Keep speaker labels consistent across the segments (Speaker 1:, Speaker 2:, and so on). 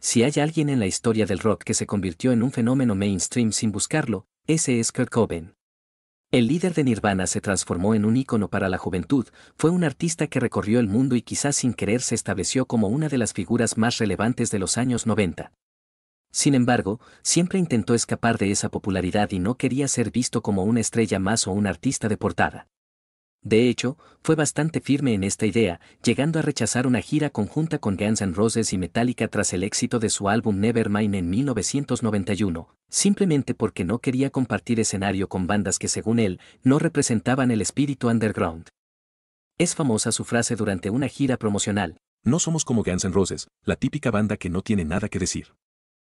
Speaker 1: Si hay alguien en la historia del rock que se convirtió en un fenómeno mainstream sin buscarlo, ese es Kurt Cobain. El líder de Nirvana se transformó en un ícono para la juventud, fue un artista que recorrió el mundo y quizás sin querer se estableció como una de las figuras más relevantes de los años 90. Sin embargo, siempre intentó escapar de esa popularidad y no quería ser visto como una estrella más o un artista de portada. De hecho, fue bastante firme en esta idea, llegando a rechazar una gira conjunta con Guns N' Roses y Metallica tras el éxito de su álbum Nevermind en 1991, simplemente porque no quería compartir escenario con bandas que según él no representaban el espíritu underground. Es famosa su frase durante una gira promocional. No somos como Guns N' Roses, la típica banda que no tiene nada que decir.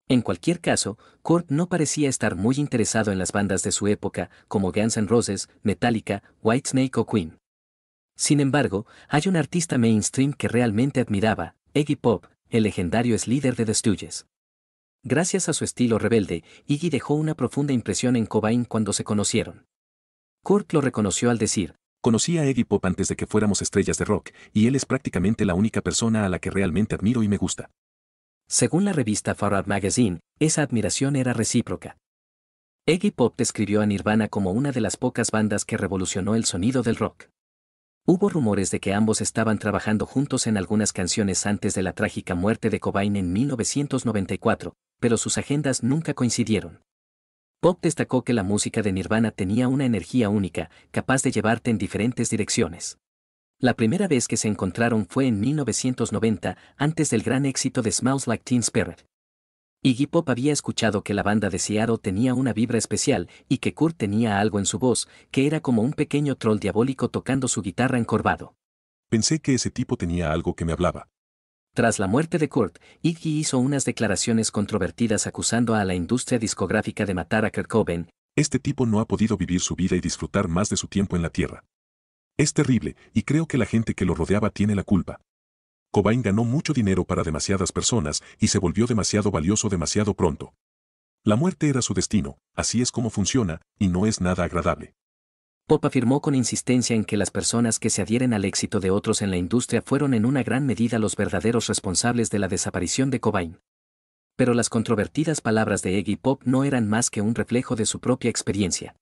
Speaker 1: En cualquier caso, Kurt no parecía estar muy interesado en las bandas de su época, como Guns N' Roses, Metallica, Whitesnake o Queen. Sin embargo, hay un artista mainstream que realmente admiraba, Iggy Pop, el legendario es líder de The Stooges. Gracias a su estilo rebelde, Iggy dejó una profunda impresión en Cobain cuando se conocieron. Kurt lo reconoció al decir, Conocí a Iggy Pop antes de que fuéramos estrellas de rock, y él es prácticamente la única persona a la que realmente admiro y me gusta. Según la revista Farad Magazine, esa admiración era recíproca. Eggy Pop describió a Nirvana como una de las pocas bandas que revolucionó el sonido del rock. Hubo rumores de que ambos estaban trabajando juntos en algunas canciones antes de la trágica muerte de Cobain en 1994, pero sus agendas nunca coincidieron. Pop destacó que la música de Nirvana tenía una energía única, capaz de llevarte en diferentes direcciones. La primera vez que se encontraron fue en 1990, antes del gran éxito de Smells Like Teen Spirit. Iggy Pop había escuchado que la banda de Seattle tenía una vibra especial y que Kurt tenía algo en su voz, que era como un pequeño troll diabólico tocando su guitarra encorvado. Pensé que ese tipo tenía algo que me hablaba. Tras la muerte de Kurt, Iggy hizo unas declaraciones controvertidas acusando a la industria discográfica de matar a Kurt Cobain.
Speaker 2: Este tipo no ha podido vivir su vida y disfrutar más de su tiempo en la Tierra. Es terrible, y creo que la gente que lo rodeaba tiene la culpa. Cobain ganó mucho dinero para demasiadas personas y se volvió demasiado valioso demasiado pronto. La muerte era su destino, así es como funciona, y no es nada agradable. Pop afirmó con insistencia en que las personas que se adhieren al éxito
Speaker 1: de otros en la industria fueron en una gran medida los verdaderos responsables de la desaparición de Cobain. Pero las controvertidas palabras de Eggy Pop no eran más que un reflejo de su propia experiencia.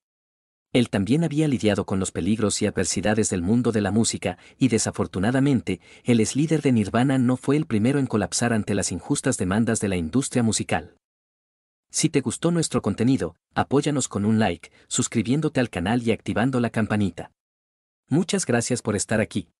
Speaker 1: Él también había lidiado con los peligros y adversidades del mundo de la música, y desafortunadamente, el ex líder de Nirvana no fue el primero en colapsar ante las injustas demandas de la industria musical. Si te gustó nuestro contenido, apóyanos con un like, suscribiéndote al canal y activando la campanita. Muchas gracias por estar aquí.